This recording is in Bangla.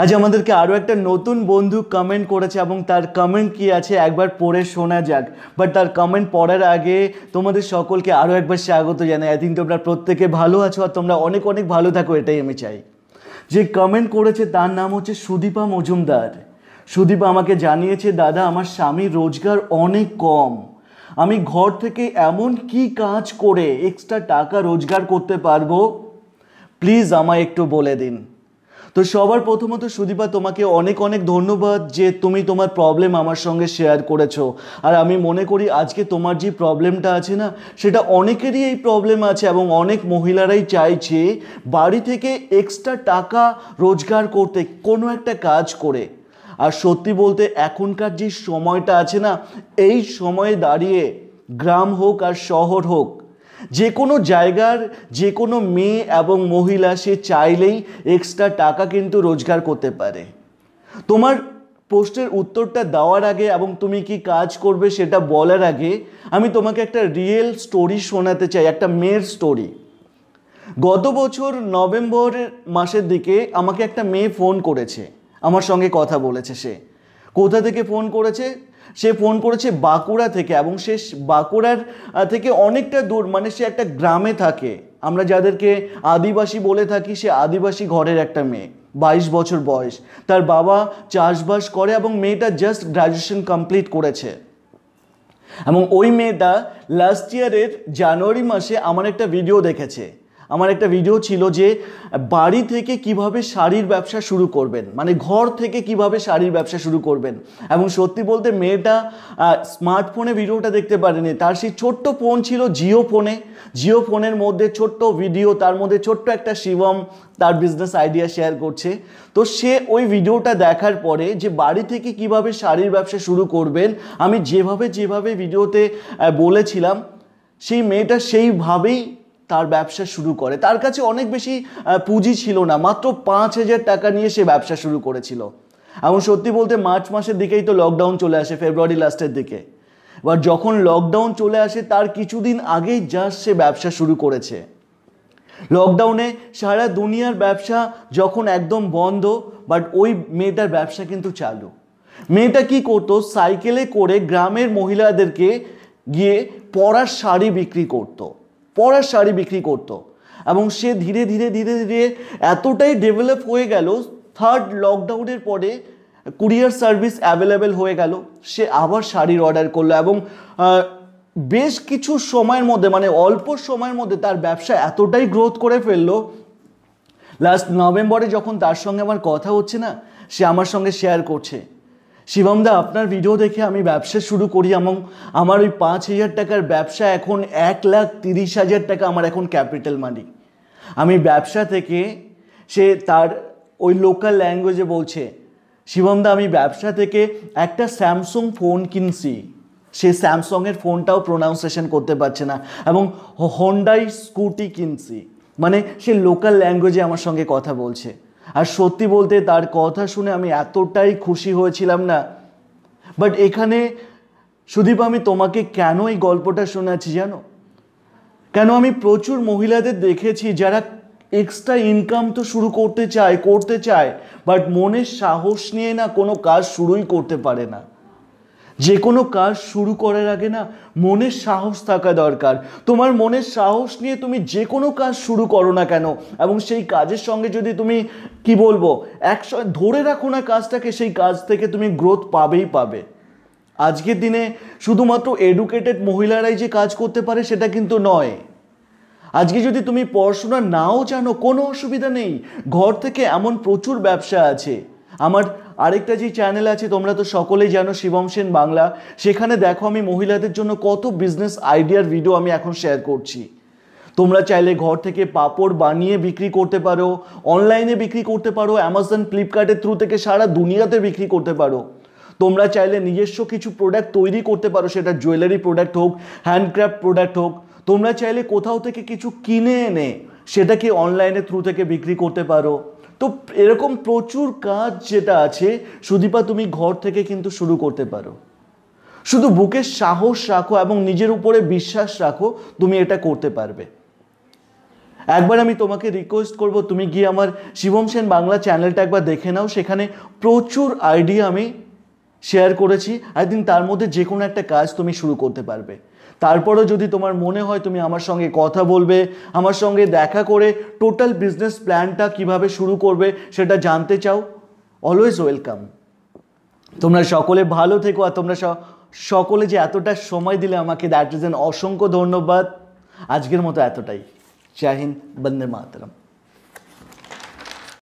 আজ আমাদেরকে আরও একটা নতুন বন্ধু কমেন্ট করেছে এবং তার কমেন্ট কি আছে একবার পড়ে শোনা যাক বাট তার কমেন্ট পড়ার আগে তোমাদের সকলকে আরও একবার স্বাগত জানাই আই থিঙ্ক তোমরা প্রত্যেকে ভালো আছো আর তোমরা অনেক অনেক ভালো থাকো এটাই আমি চাই যে কমেন্ট করেছে তার নাম হচ্ছে সুদীপা মজুমদার সুদীপা আমাকে জানিয়েছে দাদা আমার স্বামীর রোজগার অনেক কম আমি ঘর থেকে এমন কি কাজ করে এক্সট্রা টাকা রোজগার করতে পারবো প্লিজ আমায় একটু বলে দিন তো সবার প্রথমত সুদীপা তোমাকে অনেক অনেক ধন্যবাদ যে তুমি তোমার প্রবলেম আমার সঙ্গে শেয়ার করেছো আর আমি মনে করি আজকে তোমার যে প্রবলেমটা আছে না সেটা অনেকেরই এই প্রবলেম আছে এবং অনেক মহিলারাই চাইছে বাড়ি থেকে এক্সট্রা টাকা রোজগার করতে কোনো একটা কাজ করে আর সত্যি বলতে এখনকার যে সময়টা আছে না এই সময়ে দাঁড়িয়ে গ্রাম হোক আর শহর হোক যে কোনো জায়গার যে কোনো মেয়ে এবং মহিলা সে চাইলেই এক্সট্রা টাকা কিন্তু রোজগার করতে পারে তোমার পোস্টের উত্তরটা দেওয়ার আগে এবং তুমি কি কাজ করবে সেটা বলার আগে আমি তোমাকে একটা রিয়েল স্টোরি শোনাতে চাই একটা মেয়ের স্টোরি গত বছর নভেম্বর মাসের দিকে আমাকে একটা মেয়ে ফোন করেছে আমার সঙ্গে কথা বলেছে সে কোথা থেকে ফোন করেছে সে ফোন করেছে বাঁকুড়া থেকে এবং সে বাঁকুড়ার থেকে অনেকটা দূর মানে সে একটা গ্রামে থাকে আমরা যাদেরকে আদিবাসী বলে থাকি সে আদিবাসী ঘরের একটা মেয়ে বাইশ বছর বয়স তার বাবা চাষবাস করে এবং মেয়েটা জাস্ট গ্রাজুয়েশন কমপ্লিট করেছে এবং ওই মেয়েটা লাস্ট ইয়ারের জানুয়ারি মাসে আমার একটা ভিডিও দেখেছে আমার একটা ভিডিও ছিল যে বাড়ি থেকে কিভাবে শাড়ির ব্যবসা শুরু করবেন মানে ঘর থেকে কিভাবে শাড়ির ব্যবসা শুরু করবেন এবং সত্যি বলতে মেয়েটা স্মার্টফোনে ভিডিওটা দেখতে পারেনি তার সেই ছোট্ট ফোন ছিল জিও ফোনে জিও ফোনের মধ্যে ছোট্ট ভিডিও তার মধ্যে ছোট্ট একটা শিবম তার বিজনেস আইডিয়া শেয়ার করছে তো সে ওই ভিডিওটা দেখার পরে যে বাড়ি থেকে কিভাবে শাড়ির ব্যবসা শুরু করবেন আমি যেভাবে যেভাবে ভিডিওতে বলেছিলাম সেই মেয়েটা সেইভাবেই তার ব্যবসা শুরু করে তার কাছে অনেক বেশি পুঁজি ছিল না মাত্র পাঁচ হাজার টাকা নিয়ে সে ব্যবসা শুরু করেছিল এমন সত্যি বলতে মার্চ মাসের দিকেই তো লকডাউন চলে আসে ফেব্রুয়ারি লাস্টের দিকে এবার যখন লকডাউন চলে আসে তার কিছুদিন আগেই জাস্ট সে ব্যবসা শুরু করেছে লকডাউনে সারা দুনিয়ার ব্যবসা যখন একদম বন্ধ বাট ওই মেয়েটার ব্যবসা কিন্তু চালু মেয়েটা কি করতো সাইকেলে করে গ্রামের মহিলাদেরকে গিয়ে পড়ার শাড়ি বিক্রি করতো পরের শাড়ি বিক্রি করত। এবং সে ধীরে ধীরে ধীরে ধীরে এতটাই ডেভেলপ হয়ে গেল থার্ড লকডাউনের পরে কুরিয়ার সার্ভিস অ্যাভেলেবেল হয়ে গেল সে আবার শাড়ির অর্ডার করলো এবং বেশ কিছু সময়ের মধ্যে মানে অল্প সময়ের মধ্যে তার ব্যবসা এতটাই গ্রোথ করে ফেললো লাস্ট নভেম্বরে যখন তার সঙ্গে আমার কথা হচ্ছে না সে আমার সঙ্গে শেয়ার করছে শিবমদা আপনার ভিডিও দেখে আমি ব্যবসা শুরু করি এবং আমার ওই পাঁচ হাজার টাকার ব্যবসা এখন এক লাখ তিরিশ হাজার টাকা আমার এখন ক্যাপিটাল মানি আমি ব্যবসা থেকে সে তার ওই লোকাল ল্যাঙ্গুয়েজে বলছে শিবমদা আমি ব্যবসা থেকে একটা স্যামসুং ফোন কিনছি সে স্যামসংয়ের ফোনটাও প্রোনাউন্সিয়েশন করতে পারছে না এবং হন্ডাই স্কুটি কিনছি মানে সে লোকাল ল্যাঙ্গুয়েজে আমার সঙ্গে কথা বলছে আর সত্যি বলতে তার কথা শুনে আমি এতটাই খুশি হয়েছিলাম না বাট এখানে সুদীপ আমি তোমাকে কেন এই গল্পটা শোনাচ্ছি জানো কেন আমি প্রচুর মহিলাদের দেখেছি যারা এক্সট্রা ইনকাম তো শুরু করতে চায় করতে চায় বাট মনের সাহস নিয়ে না কোনো কাজ শুরুই করতে পারে না যে কোনো কাজ শুরু করার আগে না মনের সাহস থাকা দরকার তোমার মনের সাহস নিয়ে তুমি যে কোনো কাজ শুরু করো না কেন এবং সেই কাজের সঙ্গে যদি তুমি কি বলবো একসঙ্গে ধরে রাখো না কাজটাকে সেই কাজ থেকে তুমি গ্রোথ পাবেই পাবে আজকের দিনে শুধুমাত্র এডুকেটেড মহিলারাই যে কাজ করতে পারে সেটা কিন্তু নয় আজকে যদি তুমি পড়াশোনা নাও জানো কোনো অসুবিধা নেই ঘর থেকে এমন প্রচুর ব্যবসা আছে আমার আরেকটা যে চ্যানেল আছে তোমরা তো সকলেই জানো শিবম সেন বাংলা সেখানে দেখো আমি মহিলাদের জন্য কত বিজনেস আইডিয়ার ভিডিও আমি এখন শেয়ার করছি তোমরা চাইলে ঘর থেকে পাপড় বানিয়ে বিক্রি করতে পারো অনলাইনে বিক্রি করতে পারো অ্যামাজন ফ্লিপকার্টের থ্রু থেকে সারা দুনিয়াতে বিক্রি করতে পারো তোমরা চাইলে নিজস্ব কিছু প্রোডাক্ট তৈরি করতে পারো সেটা জুয়েলারি প্রোডাক্ট হোক হ্যান্ডক্রাফট প্রোডাক্ট হোক তোমরা চাইলে কোথাও থেকে কিছু কিনে এনে সেটাকে অনলাইনে থ্রু থেকে বিক্রি করতে পারো তো এরকম প্রচুর কাজ যেটা আছে সুদীপা তুমি ঘর থেকে কিন্তু শুরু করতে পারো শুধু বুকে সাহস রাখো এবং নিজের উপরে বিশ্বাস রাখো তুমি এটা করতে পারবে একবার আমি তোমাকে রিকোয়েস্ট করব তুমি গিয়ে আমার শিবম সেন বাংলা চ্যানেলটা একবার দেখে নাও সেখানে প্রচুর আইডিয়া আমি শেয়ার করেছি আই তার মধ্যে যে কোনো একটা কাজ তুমি শুরু করতে পারবে তারপরেও যদি তোমার মনে হয় তুমি আমার সঙ্গে কথা বলবে আমার সঙ্গে দেখা করে টোটাল বিজনেস প্ল্যানটা কিভাবে শুরু করবে সেটা জানতে চাও অলওয়েজ ওয়েলকাম তোমরা সকলে ভালো থেকো আর তোমরা সকলে যে এতটা সময় দিলে আমাকে দ্যাট ইজ অসংখ্য ধন্যবাদ আজকের মতো এতটাই জাহিন বন্দে মাতরম